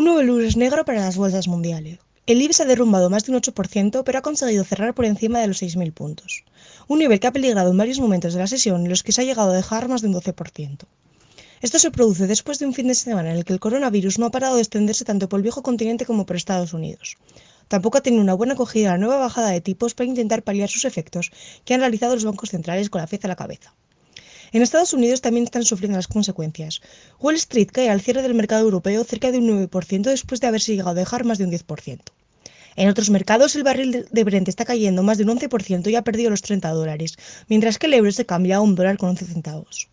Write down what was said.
Un nuevo lunes negro para las bolsas mundiales. El IBEX ha derrumbado más de un 8%, pero ha conseguido cerrar por encima de los 6.000 puntos. Un nivel que ha peligrado en varios momentos de la sesión en los que se ha llegado a dejar más de un 12%. Esto se produce después de un fin de semana en el que el coronavirus no ha parado de extenderse tanto por el viejo continente como por Estados Unidos. Tampoco ha tenido una buena acogida la nueva bajada de tipos para intentar paliar sus efectos que han realizado los bancos centrales con la feza a la cabeza. En Estados Unidos también están sufriendo las consecuencias. Wall Street cae al cierre del mercado europeo cerca de un 9% después de haberse llegado a dejar más de un 10%. En otros mercados, el barril de Brent está cayendo más de un 11% y ha perdido los 30 dólares, mientras que el euro se cambia a un dólar con 11 centavos.